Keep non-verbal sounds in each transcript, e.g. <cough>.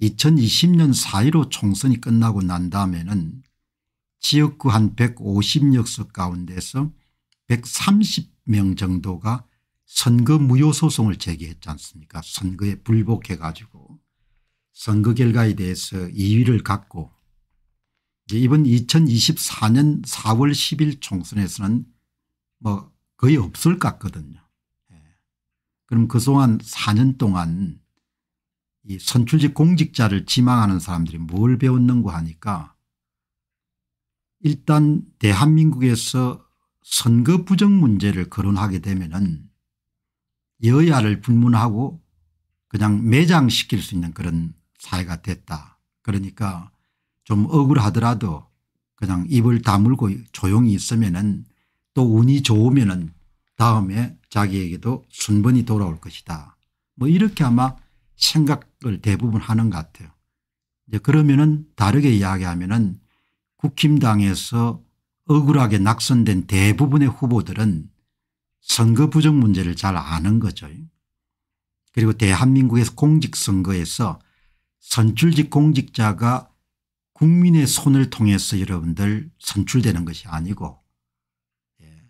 2020년 4.15 총선이 끝나고 난 다음에는 지역구 그 한1 5 0여석 가운데서 130명 정도가 선거 무효소송을 제기했지 않습니까 선거에 불복해 가지고 선거 결과에 대해서 이의를 갖고 이번 2024년 4월 10일 총선에서는 뭐 거의 없을 것 같거든요. 예. 그럼 그동안 4년 동안 이 선출직 공직자를 지망하는 사람들이 뭘 배웠는고 하니까 일단 대한민국에서 선거 부정 문제를 거론하게 되면은 여야를 분문하고 그냥 매장시킬 수 있는 그런 사회가 됐다. 그러니까 좀 억울하더라도 그냥 입을 다물고 조용히 있으면은 또 운이 좋으면은 다음에 자기에게도 순번이 돌아올 것이다. 뭐 이렇게 아마 생각을 대부분 하는 것 같아요. 이제 그러면은 다르게 이야기하면은 국힘당에서 억울하게 낙선된 대부분의 후보들은 선거 부정 문제를 잘 아는 거죠. 그리고 대한민국에서 공직선거에서 선출직 공직자가 국민의 손을 통해서 여러분들 선출되는 것이 아니고 예.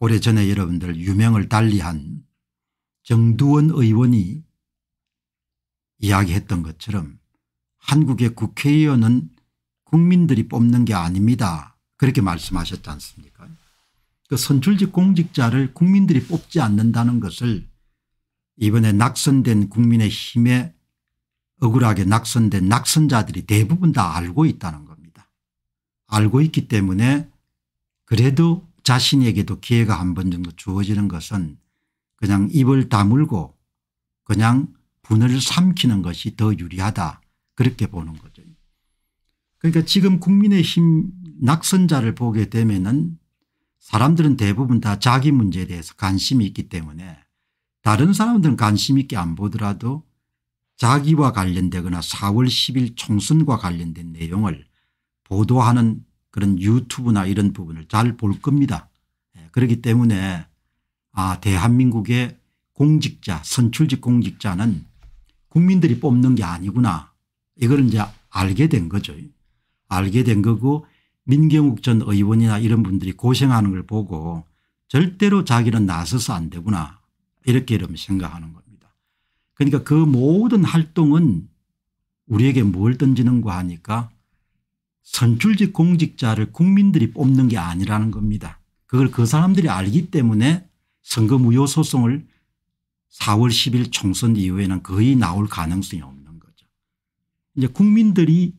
오래전에 여러분들 유명을 달리한 정두원 의원이 이야기했던 것처럼 한국의 국회의원은 국민들이 뽑는 게 아닙니다. 그렇게 말씀하셨지 않습니까 그 선출직 공직자를 국민들이 뽑지 않는다는 것을 이번에 낙선된 국민의힘에 억울하게 낙선된 낙선자들이 대부분 다 알고 있다는 겁니다. 알고 있기 때문에 그래도 자신에게도 기회가 한 번 정도 주어지는 것은 그냥 입을 다물고 그냥 분을 삼키는 것이 더 유리하다 그렇게 보는 거죠. 그러니까 지금 국민의힘 낙선자를 보게 되면은 사람들은 대부분 다 자기 문제에 대해서 관심이 있기 때문에 다른 사람들은 관심 있게 안 보더라도 자기와 관련되거나 4월 10일 총선과 관련된 내용을 보도하는 그런 유튜브나 이런 부분을 잘 볼 겁니다. 예, 그렇기 때문에 아 대한민국의 공직자 선출직 공직자는 국민들이 뽑는 게 아니구나. 이걸 이제 알게 된 거죠. 알게 된 거고 민경욱 전 의원이나 이런 분들이 고생하는 걸 보고 절대로 자기는 나서서 안 되구나. 이렇게 이러면 생각하는 겁니다. 그러니까 그 모든 활동은 우리에게 뭘 던지는 거 하니까 선출직 공직자를 국민들이 뽑는 게 아니라는 겁니다. 그걸 그 사람들이 알기 때문에 선거 무효 소송을 4월 10일 총선 이후에는 거의 나올 가능성이 없는 거죠. 이제 국민들이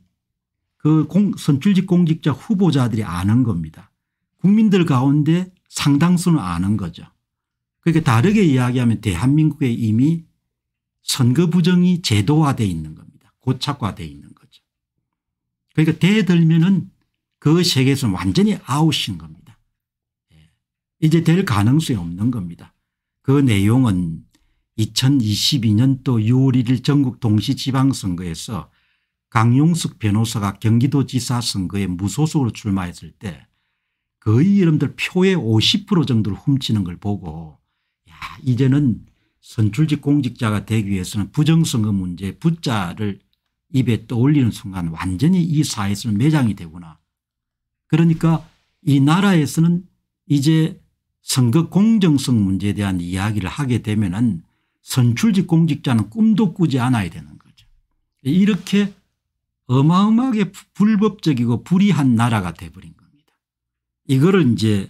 그 공, 선출직 공직자 후보자들이 아는 겁니다. 국민들 가운데 상당수는 아는 거죠. 그러니까 다르게 이야기하면 대한민국에 이미 선거 부정이 제도화되어 있는 겁니다. 고착화되어 있는 거죠. 그러니까 대들면은 그 세계에서 완전히 아웃인 겁니다. 예. 이제 될 가능성이 없는 겁니다. 그 내용은 2022년도 6월 1일 전국 동시지방선거에서 강용숙 변호사가 경기도지사 선거에 무소속으로 출마했을 때 거의 이름들 표의 50% 정도를 훔치는 걸 보고 야 이제는 선출직 공직자가 되기 위해서는 부정선거 문제 부자를 입에 떠올리는 순간 완전히 이 사회에서는 매장이 되구나. 그러니까 이 나라에서는 이제 선거 공정성 문제에 대한 이야기를 하게 되면 은 선출직 공직자는 꿈도 꾸지 않아야 되는 거죠. 이렇게 어마어마하게 불법적이고 불의한 나라가 돼버린 겁니다. 이거를 이제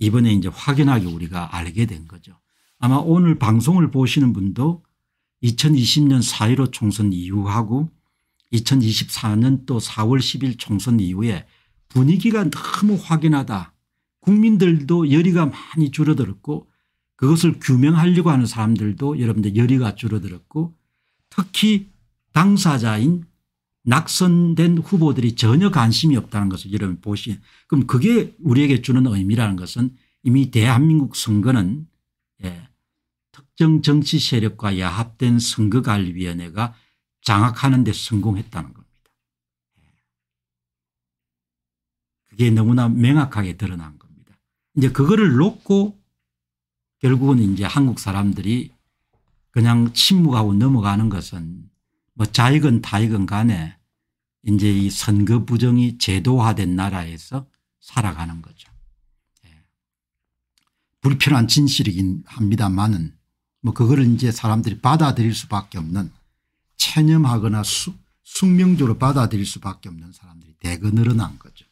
이번에 이제 확연하게 우리가 알게 된 거죠. 아마 오늘 방송을 보시는 분도 2020년 4.15 총선 이후하고 2024년 또 4월 10일 총선 이후에 분위기가 너무 확연하다. 국민들도 열의가 많이 줄어들었고 그것을 규명하려고 하는 사람들도 여러분들 열의가 줄어들었고 특히 당사자인 낙선된 후보들이 전혀 관심이 없다는 것을 여러분 보시면 그럼 그게 우리에게 주는 의미라는 것은 이미 대한민국 선거는 예, 특정 정치 세력과 야합된 선거관리위원회가 장악하는 데 성공했다는 겁니다. 예. 그게 너무나 명확하게 드러난 겁니다. 이제 그거를 놓고 결국은 이제 한국 사람들이 그냥 침묵하고 넘어가는 것은 뭐 자익은 타익은 간에 이제 이 선거 부정이 제도화된 나라에서 살아가는 거죠. 예. 불편한 진실이긴 합니다만은 뭐 그거를 이제 사람들이 받아들일 수밖에 없는 체념하거나 수, 숙명적으로 받아들일 수밖에 없는 사람들이 대거 늘어난 거죠.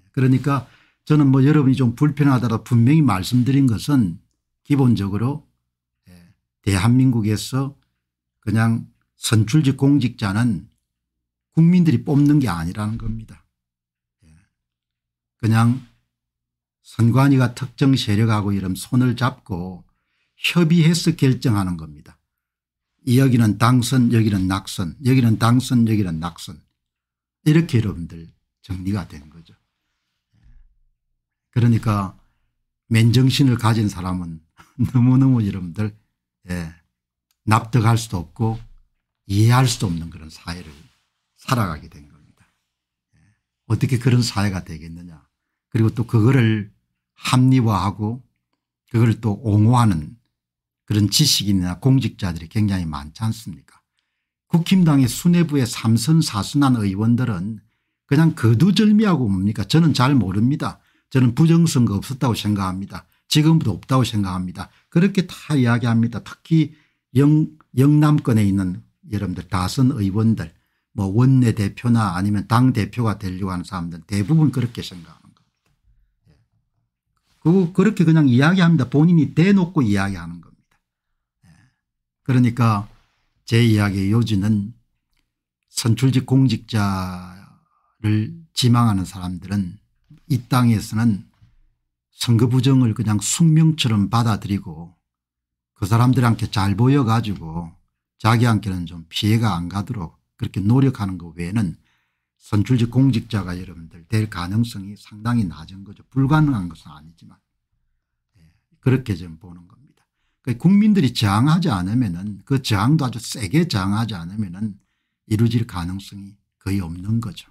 예. 그러니까 저는 뭐 여러분이 좀 불편하다라 분명히 말씀드린 것은 기본적으로 예. 대한민국에서 그냥 선출직 공직자는 국민들이 뽑는 게 아니라는 겁니다. 예. 그냥 선관위가 특정 세력하고 이런 손을 잡고 협의해서 결정하는 겁니다. 여기는 당선 여기는 낙선 여기는 당선 여기는 낙선 이렇게 여러분들 정리가 된 거죠. 예. 그러니까 맨정신을 가진 사람은 <laughs> 너무너무 여러분들 예, 납득할 수도 없고 이해할 수도 없는 그런 사회를 살아가게 된 겁니다. 예, 어떻게 그런 사회가 되겠느냐 그리고 또 그거를 합리화하고 그걸 또 옹호하는 그런 지식인이나 공직자들이 굉장히 많지 않습니까 국힘당의 수뇌부의 삼선 사순한 의원들은 그냥 거두절미하고 뭡니까 저는 잘 모릅니다. 저는 부정선거 없었다고 생각합니다. 지금도 없다고 생각합니다. 그렇게 다 이야기합니다. 특히 영, 영남권에 있는 여러분들 다선 의원들 뭐 원내대표나 아니면 당대표가 되려고 하는 사람들 대부분 그렇게 생각하니다 예. 그, 그렇게 그냥 이야기합니다. 본인이 대놓고 이야기하는 겁니다. 예. 그러니까 제 이야기의 요지는 선출직 공직자를 지망하는 사람들은 이 땅에서는 선거 부정을 그냥 숙명처럼 받아들이고 그 사람들한테 잘 보여가지고 자기한테는 좀 피해가 안 가도록 그렇게 노력하는 것 외에는 선출직 공직자가 여러분들 될 가능성이 상당히 낮은 거죠. 불가능한 것은 아니지만 네. 그렇게 좀 보는 겁니다. 그러니까 국민들이 저항하지 않으면 은그 저항도 아주 세게 저항하지 않으면 은 이루어질 가능성이 거의 없는 거죠.